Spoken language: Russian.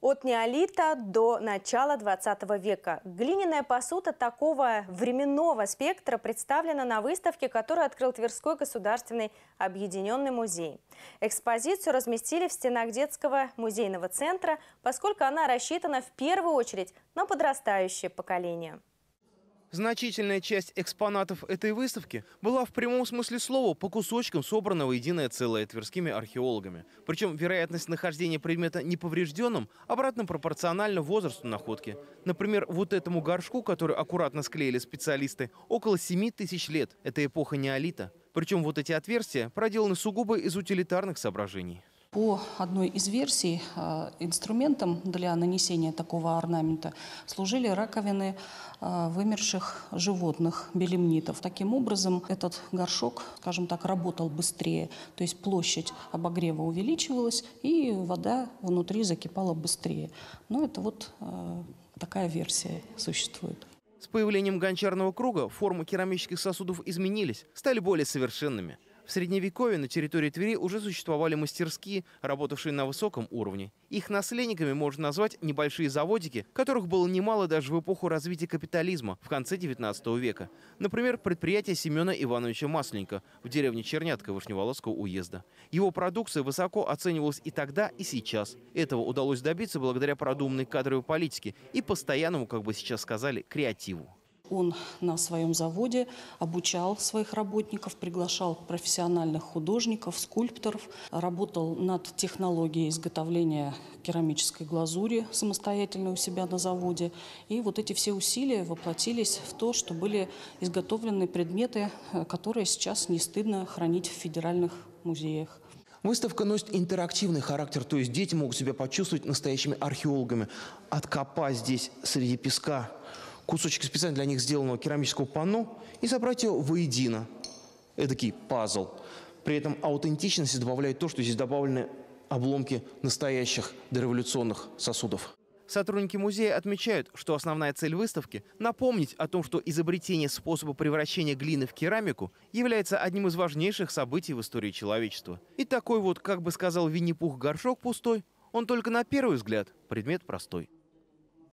От неолита до начала 20 века. Глиняная посуда такого временного спектра представлена на выставке, которую открыл Тверской государственный объединенный музей. Экспозицию разместили в стенах детского музейного центра, поскольку она рассчитана в первую очередь на подрастающее поколение. Значительная часть экспонатов этой выставки была в прямом смысле слова по кусочкам собранного воединое целое тверскими археологами. Причем вероятность нахождения предмета неповрежденным обратно пропорциональна возрасту находки. Например, вот этому горшку, который аккуратно склеили специалисты, около 7 тысяч лет. Это эпоха неолита. Причем вот эти отверстия проделаны сугубо из утилитарных соображений. По одной из версий, э, инструментом для нанесения такого орнамента служили раковины э, вымерших животных, белемнитов. Таким образом, этот горшок, скажем так, работал быстрее, то есть площадь обогрева увеличивалась, и вода внутри закипала быстрее. Но ну, это вот э, такая версия существует. С появлением гончарного круга формы керамических сосудов изменились, стали более совершенными. В Средневековье на территории Твери уже существовали мастерские, работавшие на высоком уровне. Их наследниками можно назвать небольшие заводики, которых было немало даже в эпоху развития капитализма в конце 19 века. Например, предприятие Семена Ивановича Масленника в деревне Чернятка Вышневолодского уезда. Его продукция высоко оценивалась и тогда, и сейчас. Этого удалось добиться благодаря продуманной кадровой политике и постоянному, как бы сейчас сказали, креативу. Он на своем заводе обучал своих работников, приглашал профессиональных художников, скульпторов, работал над технологией изготовления керамической глазури самостоятельно у себя на заводе. И вот эти все усилия воплотились в то, что были изготовлены предметы, э, которые сейчас не стыдно хранить в федеральных музеях. Выставка носит интерактивный характер, то есть дети могут себя почувствовать настоящими археологами. Откопать здесь среди песка кусочек специально для них сделанного керамического панно и собрать его воедино. Эдакий пазл. При этом аутентичности добавляет то, что здесь добавлены обломки настоящих дореволюционных сосудов. Сотрудники музея отмечают, что основная цель выставки – напомнить о том, что изобретение способа превращения глины в керамику является одним из важнейших событий в истории человечества. И такой вот, как бы сказал Винни-Пух, горшок пустой, он только на первый взгляд предмет простой.